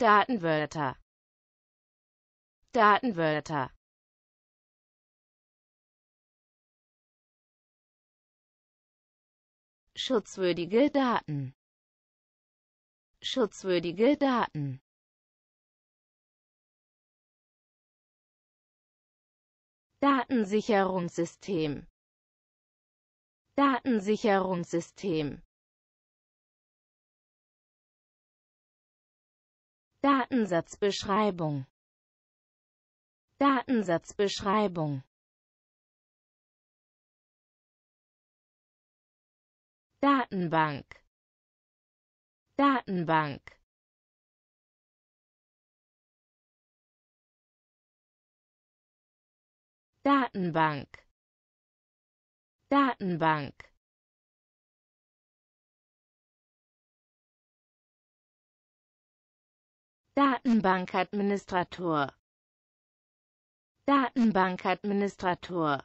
Datenwörter Datenwörter Schutzwürdige Daten Schutzwürdige Daten Datensicherungssystem Datensicherungssystem Datensatzbeschreibung Datensatzbeschreibung Datenbank Datenbank Datenbank Datenbank Datenbankadministrator Datenbankadministrator